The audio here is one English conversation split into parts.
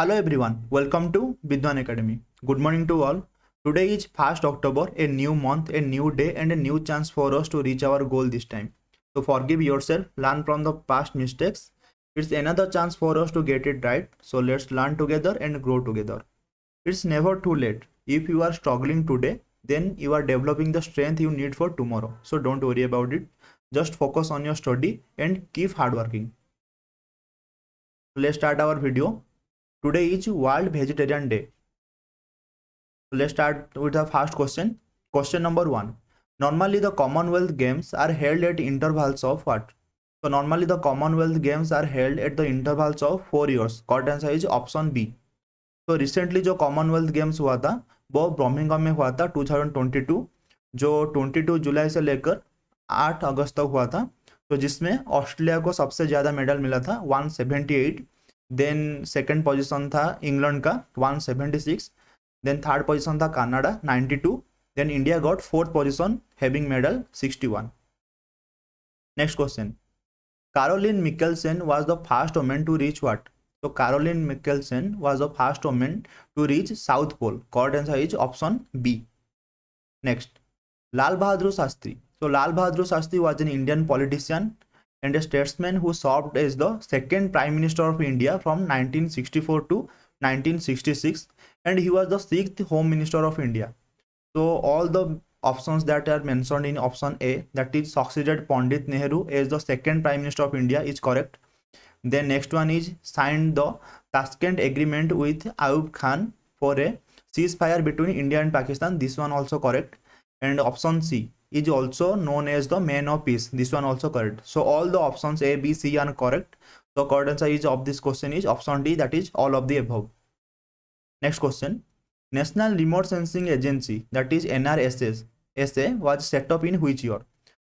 Hello everyone, welcome to Vidwan Academy. Good morning to all. Today is 1st October, a new month, a new day and a new chance for us to reach our goal this time. So forgive yourself, learn from the past mistakes. It's another chance for us to get it right. So let's learn together and grow together. It's never too late. If you are struggling today, then you are developing the strength you need for tomorrow. So don't worry about it. Just focus on your study and keep hard working. Let's start our video. Today is world vegetarian day let start with the first question question number one normally the Commonwealth Games are held at intervals of what तो normally the Commonwealth Games are held at the intervals of four years correct answer is option B तो recently जो Commonwealth Games हुआ था वो Birmingham में हुआ था two thousand twenty two जो ट्वेंटी टू जुलाई से लेकर आठ अगस्त तक हुआ था तो जिसमें ऑस्ट्रेलिया को सबसे ज़्यादा मेडल मिला था one seventy eight then second position था इंग्लैंड का 176 देन थर्ड पोजीशन था Canada 92 then India got fourth position having medal 61 next question Karoline Mikkelsen was the first woman to reach what तो Karoline Mikkelsen was the first woman to reach South Pole correct answer is option B next Lal Bahadur Shastri तो Lal Bahadur Shastri was an Indian politician and a statesman who served as the second Prime Minister of India from 1964 to 1966 and he was the sixth Home Minister of India. So all the options that are mentioned in option A that is succeeded Pandit Nehru as the second Prime Minister of India is correct. Then next one is signed the Tashkent Agreement with Ayub Khan for a ceasefire between India and Pakistan. This one also correct. And option C is also known as the man of peace this one also correct so all the options a b c are correct so correct answer is of this question is option d that is all of the above next question national remote sensing agency that is nrss sa was set up in which year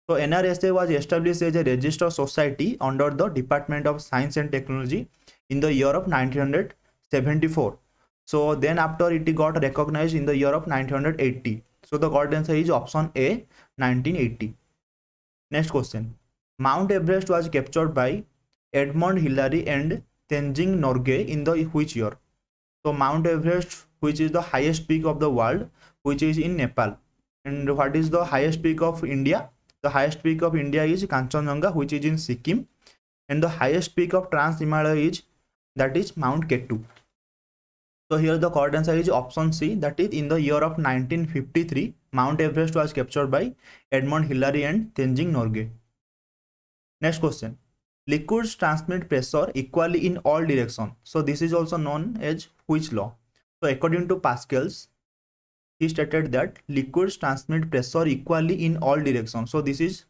so nrsa was established as a registered society under the department of science and technology in the year of 1974 so then after it got recognized in the year of 1980 so the correct answer is option A 1980. Next question. Mount Everest was captured by Edmund Hillary and Tenzing Norgay in the which year? So Mount Everest which is the highest peak of the world which is in Nepal. And what is the highest peak of India? The highest peak of India is Kanchenjunga which is in Sikkim and the highest peak of Trans Himalaya is that is Mount Ketu. So here the correct answer is option C that is in the year of 1953 Mount Everest was captured by Edmund Hillary and Tenzing Norgay. Next question. Liquids transmit pressure equally in all directions. So this is also known as which law? So according to Pascal's, he stated that liquids transmit pressure equally in all directions. So this is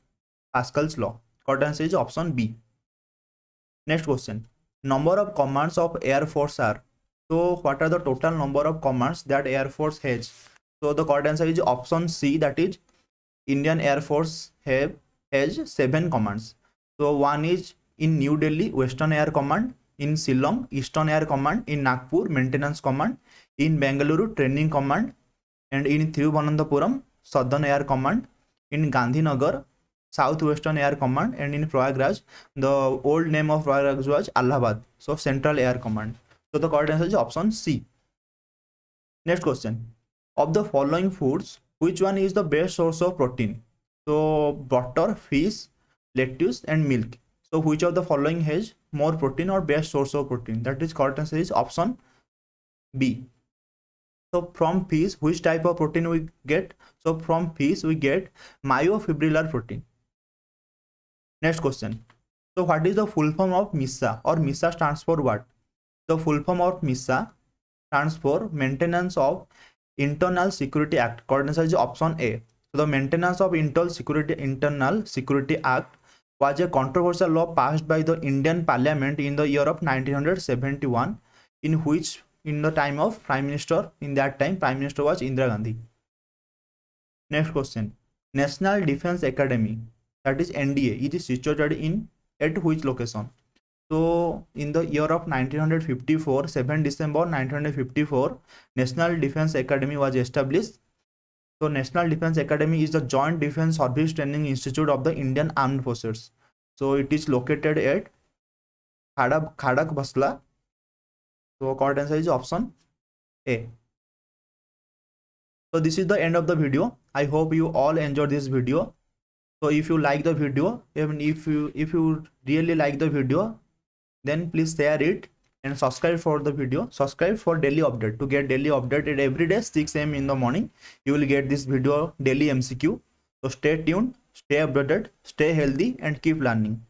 Pascal's law. Correct answer is option B. Next question. Number of commands of Air Force are so what are the total number of commands that Air Force has? So the correct answer is option C that is Indian Air Force have has seven commands. So one is in New Delhi Western Air Command, in Shillong Eastern Air Command, in Nagpur Maintenance Command, in Bengaluru Training Command, and in Thiruvananthapuram Southern Air Command, in Gandhinagar Southwestern Air Command, and in Prayagraj the old name of Prayagraj was Allahabad. So Central Air Command. So the correct answer is option C. Next question. Of the following foods, which one is the best source of protein? So butter, fish, lettuce and milk. So which of the following has more protein or best source of protein? That is correct answer is option B. So from fish, which type of protein we get? So from fish we get myofibrillar protein. Next question. So what is the full form of MISA or MISA stands for what? the full form of MISA stands for Maintenance of Internal Security Act. Correct answer is option A. So the Maintenance of Internal Security Internal Security Act was a controversial law passed by the Indian Parliament in the year of 1971, in which in the time of Prime Minister in that time Prime Minister was Indira Gandhi. Next question: National Defence Academy, that is NDA, it is situated in at which location? So in the year of 1954, 7 December 1954, National Defense Academy was established. So National Defense Academy is the Joint Defense Service Training Institute of the Indian Armed Forces. So it is located at Khadak, Khadak Basla. So correct answer is option A. So this is the end of the video. I hope you all enjoyed this video. So if you like the video, even if you if you really like the video, then please share it and subscribe for the video subscribe for daily update to get daily update at every day 6 am in the morning you will get this video daily mcq so stay tuned stay updated stay healthy and keep learning